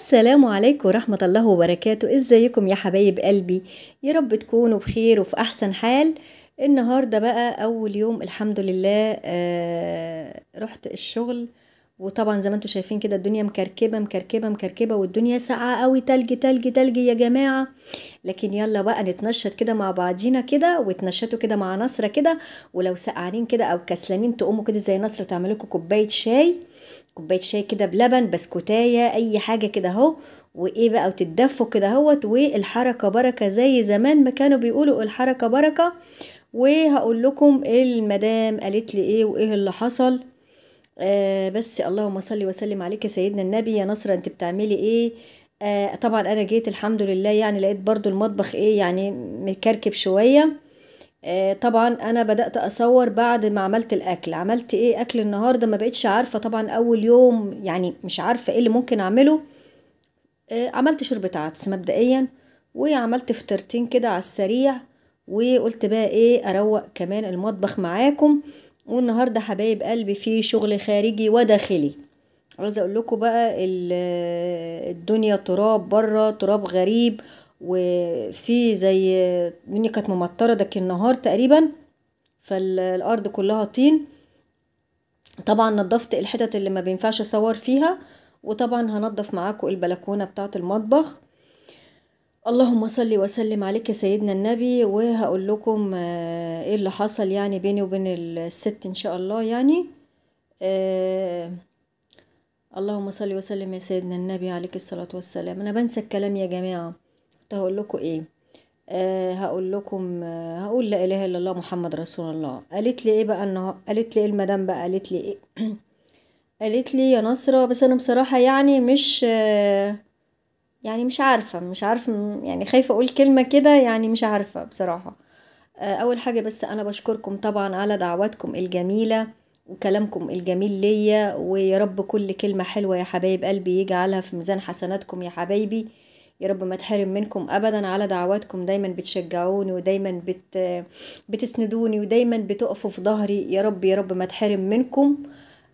السلام عليكم ورحمة الله وبركاته ازيكم يا حبايب قلبي يا رب تكونوا بخير وفي أحسن حال النهاردة بقى أول يوم الحمد لله آه رحت الشغل وطبعا زي ما انتم شايفين كده الدنيا مكركبه مكركبه مكركبه والدنيا ساقعه قوي تلج تلج تلج يا جماعه لكن يلا بقى نتنشط كده مع بعضينا كده وتنشطوا كده مع نصره كده ولو سقعانين كده او كسلانين تقوموا كده زي نصره تعملوا لكم كوبايه شاي كوبايه شاي كده بلبن بسكوتايه اي حاجه كده اهو وايه بقى وتتدفوا كده اهوت والحركه بركه زي زمان ما كانوا بيقولوا الحركه بركه وهقول لكم المدام قالت لي ايه وايه اللي حصل آه بس اللهم صل وسلم عليك يا سيدنا النبي يا نصر انت بتعملي ايه آه طبعا انا جيت الحمد لله يعني لقيت برضو المطبخ ايه يعني مكركب شوية آه طبعا انا بدأت اصور بعد ما عملت الاكل عملت ايه اكل النهاردة ما بقتش عارفة طبعا اول يوم يعني مش عارفة ايه اللي ممكن اعمله آه عملت شربة عدس مبدئيا وعملت فطرتين كده على السريع وقلت بقى ايه اروق كمان المطبخ معاكم والنهارده حبايب قلبي في شغل خارجي وداخلي عايزه اقول لكم بقى الدنيا تراب بره تراب غريب وفي زي الدنيا كانت ممطره ده النهار تقريبا فالارض كلها طين طبعا نظفت الحتت اللي ما بينفعش اصور فيها وطبعا هنضف معاكم البلكونه بتاعه المطبخ اللهم صل وسلم عليك يا سيدنا النبي وهقول لكم آه، ايه اللي حصل يعني بيني وبين الست ان شاء الله يعني آه اللهم صل وسلم يا سيدنا النبي عليك الصلاة والسلام انا بنسى الكلام يا جماعة كنت هقول لكم ايه آه هقول لكم آه هقول لا اله الا الله محمد رسول الله قالت لي ايه بقى انه قالت لي ايه المدام بقى قالت لي ايه قالت لي يا نصرة بس انا بصراحة يعني مش آه يعني مش عارفة مش عارفة يعني خايفة أقول كلمة كده يعني مش عارفة بصراحة آه، أول حاجة بس أنا بشكركم طبعا على دعواتكم الجميلة وكلامكم الجميل ليا ويا رب كل كلمة حلوة يا حبايب قلبي يجعلها في ميزان حسناتكم يا حبايبي يا رب ما تحرم منكم ابدا على دعواتكم دايما بتشجعوني ودايما بت بتسندوني ودايما بتقفوا في ظهري يا رب يا رب ما تحرم منكم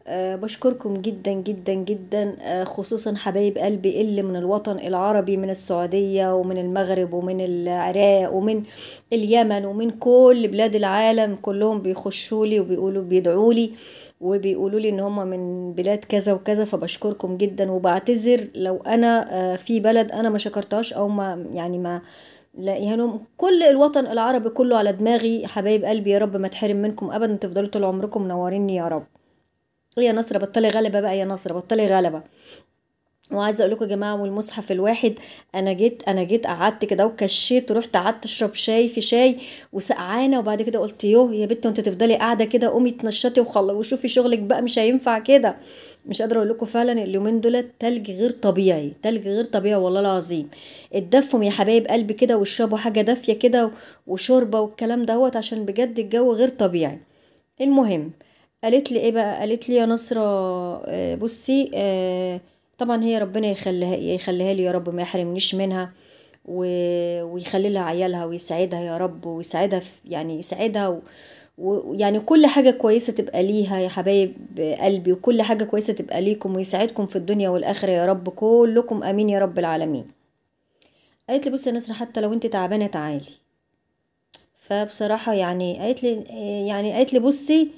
أه بشكركم جدا جدا جدا أه خصوصا حبايب قلبي اللي من الوطن العربي من السعودية ومن المغرب ومن العراق ومن اليمن ومن كل بلاد العالم كلهم بيخشوا لي وبيقولوا بيدعوا لي وبيقولوا لي ان هم من بلاد كذا وكذا فبشكركم جدا وبعتذر لو انا أه في بلد انا ما شكرتهاش او ما يعني ما لا يعني كل الوطن العربي كله على دماغي حبايب قلبي يا رب ما تحرم منكم ابدا تفضلوا طول عمركم منوريني يا رب يا نصر بطلي غلبة بقى يا نصر بطلي غلبة وعايزه اقول لكم يا جماعه والمصحف الواحد انا جيت انا جيت قعدت كده وكشيت ورحت قعدت اشرب شاي في شاي وسقعانه وبعد كده قلت يوه يا بت انت تفضلي قاعده كده قومي تنشطي وخلص وشوفي شغلك بقى مش هينفع كده مش قادره اقول لكم فعلا اليومين دول تلج غير طبيعي تلج غير طبيعي والله العظيم اتدفهم يا حبايب قلبي كده واشربوا حاجه دافيه كده وشوربه والكلام دوت عشان بجد الجو غير طبيعي المهم قالت لي ايه بقى قالت لي يا نصرة آه، بصي آه، طبعا هي ربنا يخليها يخليها لي يا رب ما يحرمنيش منها ويخلي لها عيالها ويسعدها يا رب ويسعدها يعني يسعدها ويعني كل حاجة كويسة تبقى ليها يا حبايب قلبي وكل حاجة كويسة تبقى ليكم ويسعدكم في الدنيا والآخرة يا رب كلكم آمين يا رب العالمين قالت لي بصي يا نصرة حتى لو انت تعبانة تعالي فبصراحة يعني قالت لي يعني قالت لي بصي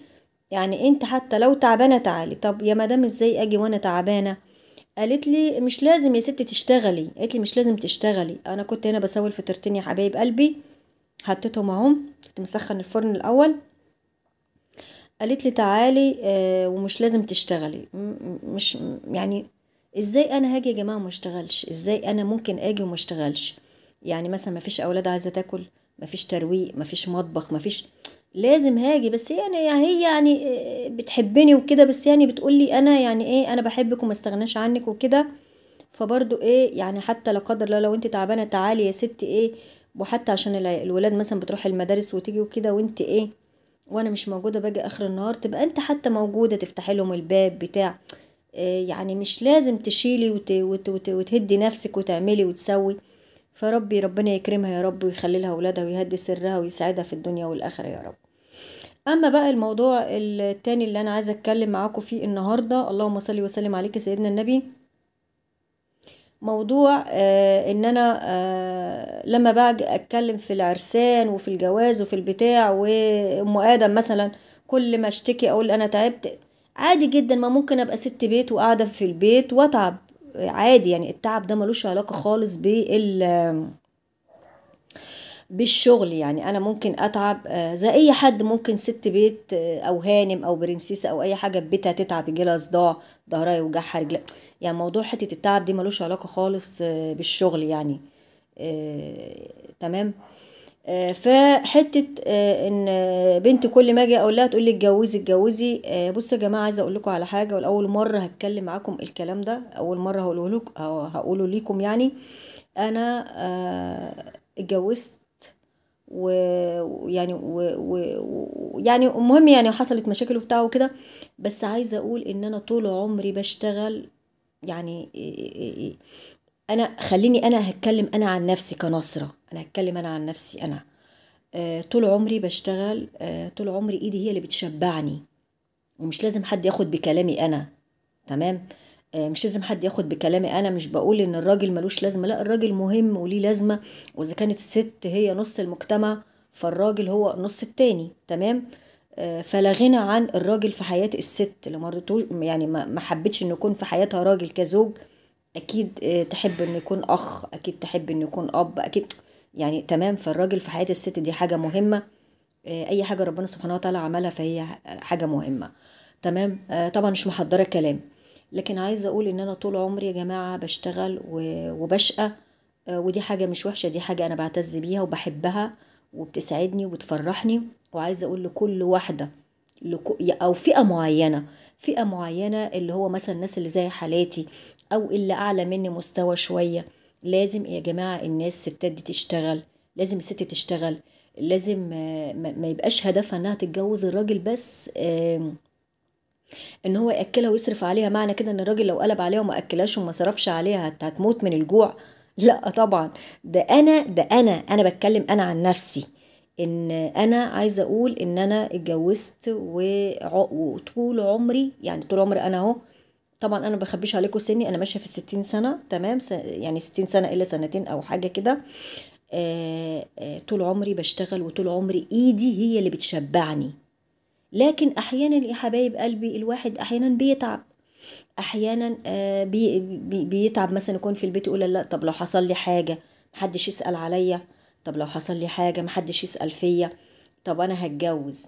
يعني انت حتى لو تعبانه تعالي طب يا مدام ازاي اجي وانا تعبانه قالت لي مش لازم يا ستي تشتغلي قالت لي مش لازم تشتغلي انا كنت هنا بسوي الفطرتين يا حبايب قلبي حطيتهم اهم كنت مسخن الفرن الاول قالت لي تعالي آه ومش لازم تشتغلي مش يعني ازاي انا هاجي يا جماعه وما اشتغلش ازاي انا ممكن اجي وما اشتغلش يعني مثلا ما فيش اولاد عايزه تاكل ما فيش ترويق ما فيش مطبخ ما فيش لازم هاجي بس يعني هي يعني آه، بتحبني وكده بس يعني بتقولي انا يعني ايه انا بحبك وما استغناش عنك وكده فبرضو ايه يعني حتى لا قدر الله لو انت تعبانه تعالي يا ستي ايه وحتى عشان الولاد مثلا بتروح المدارس وتيجي وكده وانت ايه وانا مش موجوده باجي اخر النهار تبقى انت حتى موجوده تفتحي لهم الباب بتاع إيه يعني مش لازم تشيلي وت وت وت وتهدي نفسك وتعملي وتسوي فربي ربنا يكرمها يا رب ويخلي لها ولادها ويهدي سرها ويسعدها في الدنيا والاخره يا رب اما بقى الموضوع التاني اللي انا عايزه اتكلم معاكم فيه النهارده اللهم صل وسلم عليك يا سيدنا النبي موضوع آه ان انا آه لما باجي اتكلم في العرسان وفي الجواز وفي البتاع وام ادم مثلا كل ما اشتكي اقول انا تعبت عادي جدا ما ممكن ابقى ست بيت وقاعده في البيت واتعب عادي يعني التعب ده ملوش علاقه خالص بال بالشغل يعني انا ممكن اتعب آه، زي اي حد ممكن ست بيت آه، او هانم او برنسيسه او اي حاجه في بيتها تتعب يجيلها صداع ظهرها يوجعها رجلها يعني موضوع حته التعب دي ملوش علاقه خالص آه، بالشغل يعني تمام فحته ان بنت كل ما اجي اقول لها تقول لي اتجوزي اتجوزي بصوا يا جماعه عايزه اقول لكم على حاجه ولاول مره هتكلم معاكم الكلام ده اول مره هقوله لكم هقوله ليكم يعني انا اتجوزت ويعني ويعني المهم يعني حصلت مشاكل وبتاع وكده بس عايزه اقول ان انا طول عمري بشتغل يعني انا خليني انا هتكلم انا عن نفسي كنصره انا هتكلم انا عن نفسي انا آه، طول عمري بشتغل آه، طول عمري ايدي هي اللي بتشبعني ومش لازم حد ياخد بكلامي انا تمام آه، مش لازم حد ياخد بكلامي انا مش بقول ان الراجل ملوش لازمه لا الراجل مهم وليه لازمه واذا كانت الست هي نص المجتمع فالراجل هو نص التاني تمام آه، فلا غنى عن الراجل في حياه الست لو مرتوش يعني ما حبتش انه يكون في حياتها راجل كزوج اكيد آه، تحب انه يكون اخ اكيد تحب انه يكون اب اكيد يعني تمام فالراجل في حياه الست دي حاجه مهمه اي حاجه ربنا سبحانه وتعالى عملها فهي حاجه مهمه تمام طبعا مش محضره كلام لكن عايزه اقول ان انا طول عمري يا جماعه بشتغل وبشقى آه، ودي حاجه مش وحشه دي حاجه انا بعتز بيها وبحبها وبتسعدني وبتفرحني وعايزه اقول لكل واحده او فئه معينه فئه معينه اللي هو مثلا الناس اللي زي حالاتي او اللي اعلى مني مستوى شويه لازم يا جماعه الناس الستات دي تشتغل لازم الست تشتغل لازم آه، ما يبقاش هدفها انها تتجوز الراجل بس ان هو ياكلها ويصرف عليها معنى كده ان الراجل لو قلب عليها وما اكلهاش وما صرفش عليها هتموت من الجوع لا طبعا ده انا ده انا انا بتكلم انا عن نفسي ان انا عايزه اقول ان انا اتجوزت وطول عمري يعني طول عمري انا اهو طبعا انا بخبيش عليكم سني انا ماشيه في الستين سنه تمام يعني ستين سنه الا سنتين او حاجه كده آه، آه، طول عمري بشتغل وطول عمري ايدي هي اللي بتشبعني لكن احيانا يا حبايب قلبي الواحد احيانا بيتعب احيانا آه، بي بي بيتعب مثلا يكون في البيت يقول لا طب لو حصل لي حاجه محدش يسال عليا طب لو حصل لي حاجه محدش يسال فيا طب انا هتجوز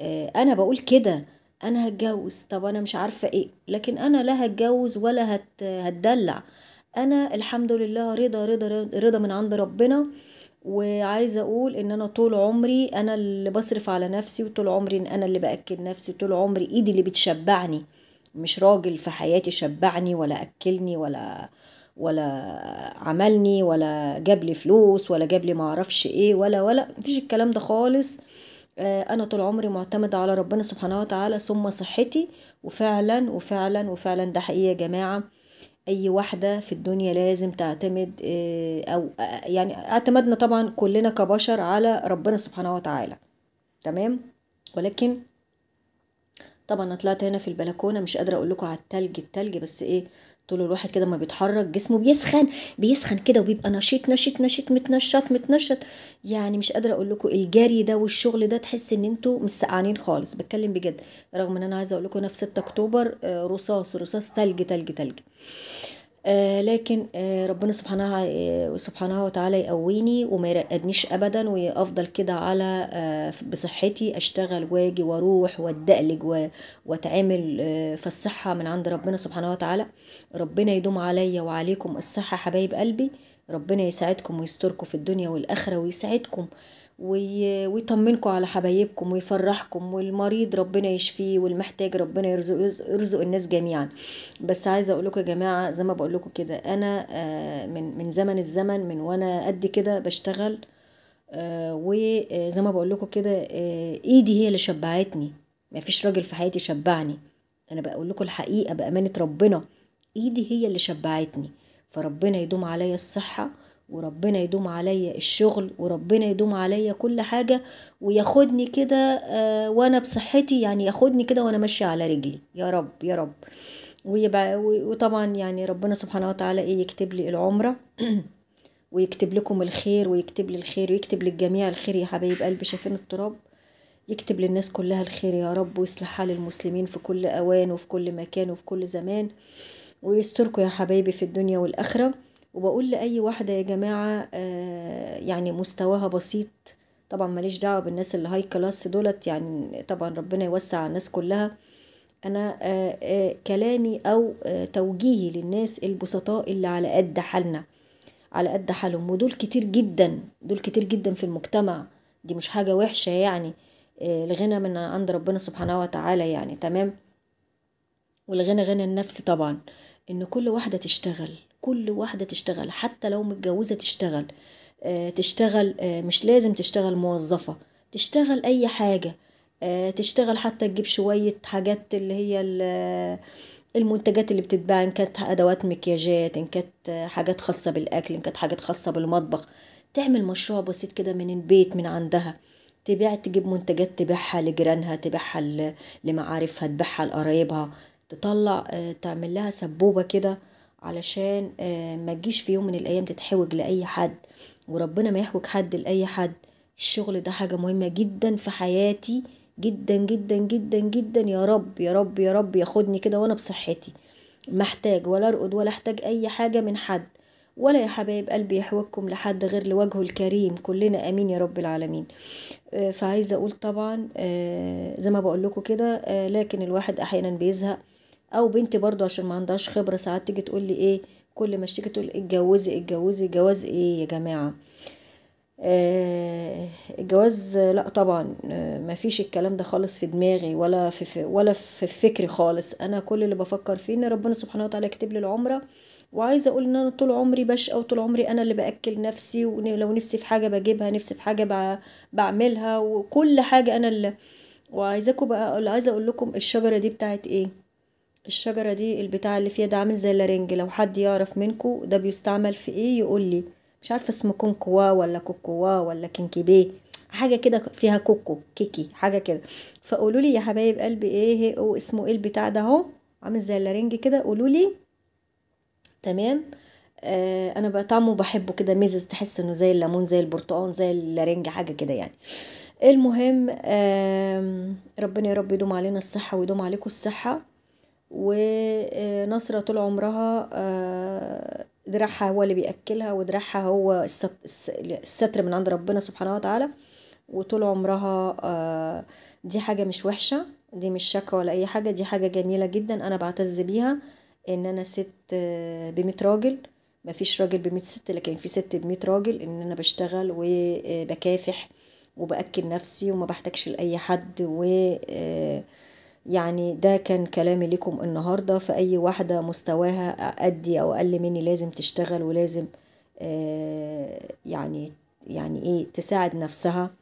آه، انا بقول كده انا هتجوز طب انا مش عارفه ايه لكن انا لا هتجوز ولا هتدلع انا الحمد لله رضا رضا رضا من عند ربنا وعايزه اقول ان انا طول عمري انا اللي بصرف على نفسي وطول عمري إن انا اللي باكل نفسي طول عمري ايدي اللي بتشبعني مش راجل في حياتي شبعني ولا اكلني ولا ولا عملني ولا جاب لي فلوس ولا جاب لي معرفش ايه ولا ولا مفيش الكلام ده خالص آه، انا طول عمري معتمده على ربنا سبحانه وتعالى ثم صحتي وفعلا وفعلا وفعلا ده حقيقي يا جماعه اي واحدة في الدنيا لازم تعتمد آه، او آه، يعني اعتمدنا طبعا كلنا كبشر على ربنا سبحانه وتعالى تمام ولكن طبعا انا طلعت هنا في البلكونه مش قادره اقول لكم على التلج التلج بس ايه طول الواحد كده ما بيتحرك جسمه بيسخن بيسخن كده وبيبقى نشيط نشيط نشيط متنشط متنشط يعني مش قادره اقول لكم الجري ده والشغل ده تحس ان انتوا مسقعانين خالص بتكلم بجد رغم ان انا عايزه اقول لكم انا في 6 اكتوبر آه، رصاص رصاص تلج تلج تلج آه، لكن آه، ربنا سبحانه آه، سبحانه وتعالى يقويني وما يرقدنيش ابدا وافضل كده على بصحتي اشتغل واجي واروح واتدقلج واتعامل في فالصحه من عند ربنا سبحانه وتعالى ربنا يدوم عليا وعليكم الصحه حبايب قلبي ربنا يساعدكم ويستركم في الدنيا والآخرة ويساعدكم ويطمنكم على حبايبكم ويفرحكم والمريض ربنا يشفيه والمحتاج ربنا يرزق يرزق الناس جميعا بس عايزه اقول لكم يا جماعه زي ما بقول لكم كده انا آه، من من زمن الزمن من وانا قد كده بشتغل آه، وزي آه، ما بقول لكم كده ايدي هي اللي شبعتني ما فيش راجل في حياتي شبعني انا بقول لكم الحقيقه بامانه ربنا ايدي هي اللي شبعتني فربنا يدوم عليا الصحة وربنا يدوم عليا الشغل وربنا يدوم عليا كل حاجة وياخدني كده آه، وأنا بصحتي يعني ياخدني كده وأنا ماشية على رجلي يا رب يا رب ويبقى وطبعا يعني ربنا سبحانه وتعالى إيه يكتب لي العمرة ويكتب لكم الخير ويكتب لي الخير ويكتب للجميع الخير يا حبايب قلبي شايفين التراب يكتب للناس كلها الخير يا رب ويصلح حال المسلمين في كل أوان وفي كل مكان وفي كل زمان ويستركم يا حبايبي في الدنيا والآخرة وبقول لأي واحدة يا جماعة آه، يعني مستواها بسيط طبعا ماليش دعوة بالناس اللي هاي كلاس دولت يعني طبعا ربنا يوسع على الناس كلها أنا آه، آه، كلامي أو توجيهي للناس البسطاء اللي على قد حالنا على قد حالهم ودول كتير جدا دول كتير جدا في المجتمع دي مش حاجة وحشة يعني الغنى من عند ربنا سبحانه وتعالى يعني تمام والغنى غنى النفس طبعا ان كل واحده تشتغل كل واحده تشتغل حتى لو متجوزه تشتغل آه، تشتغل آه، مش لازم تشتغل موظفه تشتغل اي حاجه آه، تشتغل حتى تجيب شويه حاجات اللي هي المنتجات اللي بتتباع ان كانت ادوات مكياجات ان كانت حاجات خاصه بالاكل ان كانت حاجات خاصه بالمطبخ تعمل مشروع بسيط كده من البيت من عندها تبيع تجيب منتجات تبيعها لجيرانها تبيعها لمعارفها تبيعها لقرايبها تطلع آه، تعمل لها سبوبة كده علشان آه، ما تجيش في يوم من الأيام تتحوج لأي حد وربنا ما يحوج حد لأي حد الشغل ده حاجة مهمة جدا في حياتي جدا جدا جدا جدا يا رب يا رب يا رب ياخدني كده وانا بصحتي محتاج ولا ارقد ولا احتاج اي حاجة من حد ولا يا حبايب قلبي يحوجكم لحد غير لوجهه الكريم كلنا امين يا رب العالمين آه، فعايزه اقول طبعا زي ما بقول لكم كده لكن الواحد احيانا بيزهق او بنتي برضو عشان ما عندهاش خبره ساعات تيجي تقول لي ايه كل ما اشتكي تقول اتجوزي اتجوزي جواز ايه يا جماعه آه الجواز لا طبعا آه، ما فيش الكلام ده خالص في دماغي ولا في, في ولا في فكري خالص انا كل اللي بفكر فيه ان ربنا سبحانه وتعالى كتب لي العمره وعايزه اقول ان انا طول عمري بشقى وطول عمري انا اللي باكل نفسي ولو نفسي في حاجه بجيبها نفسي في حاجه بعملها وكل حاجه انا اللي وعايزاكم بقى عايزه اقول لكم الشجره دي بتاعت ايه الشجرة دي البتاع اللي فيها ده عامل زي اللارنج لو حد يعرف منكو ده بيستعمل في ايه يقول لي مش عارفه اسمه كونكوا ولا كوكوا ولا كينكيبي حاجه كده فيها كوكو كيكي حاجه كده فقولوا لي يا حبايب قلبي ايه, ايه واسمه ايه البتاع ده اهو عامل زي اللارنج كده قولوا لي تمام آه انا بقى طعمه بحبه كده ميزز تحس انه زي الليمون زي البرتقال زي اللارنج حاجه كده يعني المهم آه ربنا يا رب يدوم علينا الصحه ويدوم عليكم الصحه ونصرة طول عمرها آه، دراعها هو اللي بيأكلها ودراعها هو الستر من عند ربنا سبحانه وتعالى وطول عمرها آه، دي حاجة مش وحشة دي مش شكوى ولا أي حاجة دي حاجة جميلة جدا أنا بعتز بيها إن أنا ست آه، بميت راجل مفيش راجل بميت ست لكن في ست بميت راجل إن أنا بشتغل وبكافح وبأكل نفسي وما بحتاجش لأي حد و يعني ده كان كلامي لكم النهاردة فأي واحدة مستواها أدي أو أقل مني لازم تشتغل ولازم آه، يعني يعني إيه تساعد نفسها